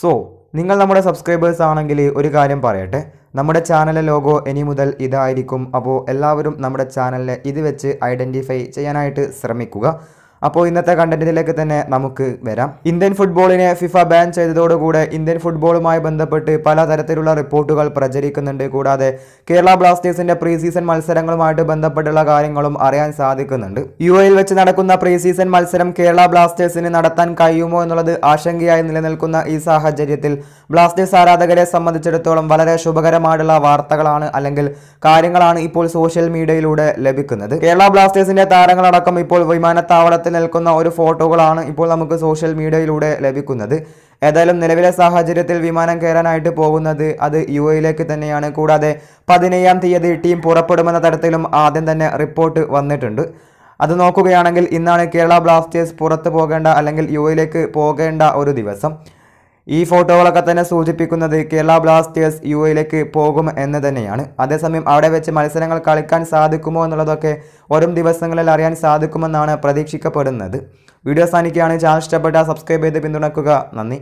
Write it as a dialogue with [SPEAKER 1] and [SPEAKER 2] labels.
[SPEAKER 1] so നിങ്ങൾ നമ്മുടെ subscribers ആണെങ്കിൽ ഒരു കാര്യം പറയട്ടെ നമ്മുടെ ചാനലിലെ ലോഗോ ഇനി മുതൽ ഇതായിരിക്കും അപ്പോൾ എല്ലാവരും നമ്മുടെ ചാനലിനെ ഇത് വെച്ച് ഐഡൻറ്റിഫൈ ചെയ്യാനായിട്ട് ശ്രമിക്കുക അപ്പോൾ ഇന്നത്തെ കണ്ടന്റിലേക്ക് തന്നെ നമുക്ക് വരാം ഇന്ത്യൻ ഫുട്ബോളിനെ ഫിഫ ബാൻ ചെയ്തതോടുകൂടെ ഇന്ത്യൻ ഫുട്ബോളുമായി ബന്ധപ്പെട്ട് പലതരത്തിലുള്ള റിപ്പോർട്ടുകൾ പ്രചരിക്കുന്നുണ്ട് കൂടാതെ കേരള ബ്ലാസ്റ്റേഴ്സിന്റെ പ്രീ സീസൺ മത്സരങ്ങളുമായിട്ട് ബന്ധപ്പെട്ടുള്ള കാര്യങ്ങളും അറിയാൻ സാധിക്കുന്നുണ്ട് യു എയിൽ വെച്ച് നടക്കുന്ന പ്രീ സീസൺ മത്സരം കേരള ബ്ലാസ്റ്റേഴ്സിന് നടത്താൻ കഴിയുമോ എന്നുള്ളത് ആശങ്കയായി നിലനിൽക്കുന്ന ഈ സാഹചര്യത്തിൽ ബ്ലാസ്റ്റേഴ്സ് ആരാധകരെ സംബന്ധിച്ചിടത്തോളം വളരെ ശുഭകരമായിട്ടുള്ള വാർത്തകളാണ് അല്ലെങ്കിൽ കാര്യങ്ങളാണ് ഇപ്പോൾ സോഷ്യൽ മീഡിയയിലൂടെ ലഭിക്കുന്നത് കേരള ബ്ലാസ്റ്റേഴ്സിന്റെ താരങ്ങളടക്കം ഇപ്പോൾ വിമാനത്താവളത്തിൽ സ്ഥാനത്ത് നിൽക്കുന്ന ഒരു ഫോട്ടോകളാണ് ഇപ്പോൾ നമുക്ക് സോഷ്യൽ മീഡിയയിലൂടെ ലഭിക്കുന്നത് ഏതായാലും നിലവിലെ സാഹചര്യത്തിൽ വിമാനം കയറാനായിട്ട് പോകുന്നത് അത് യു എയിലേക്ക് തന്നെയാണ് കൂടാതെ പതിനേഴാം തീയതി ടീം പുറപ്പെടുമെന്ന തരത്തിലും ആദ്യം തന്നെ റിപ്പോർട്ട് വന്നിട്ടുണ്ട് അത് നോക്കുകയാണെങ്കിൽ ഇന്നാണ് കേരള ബ്ലാസ്റ്റേഴ്സ് പുറത്തു പോകേണ്ട അല്ലെങ്കിൽ യു എയിലേക്ക് പോകേണ്ട ഒരു ദിവസം ഈ ഫോട്ടോകളൊക്കെ തന്നെ സൂചിപ്പിക്കുന്നത് കേരള ബ്ലാസ്റ്റേഴ്സ് യു എയിലേക്ക് പോകും എന്ന് തന്നെയാണ് അതേസമയം അവിടെ വെച്ച് മത്സരങ്ങൾ കളിക്കാൻ സാധിക്കുമോ എന്നുള്ളതൊക്കെ വരും ദിവസങ്ങളിൽ അറിയാൻ സാധിക്കുമെന്നാണ് പ്രതീക്ഷിക്കപ്പെടുന്നത് വീഡിയോ സാധിക്കുകയാണ് ചാനൽ ഇഷ്ടപ്പെട്ട സബ്സ്ക്രൈബ് ചെയ്ത് പിന്തുണക്കുക നന്ദി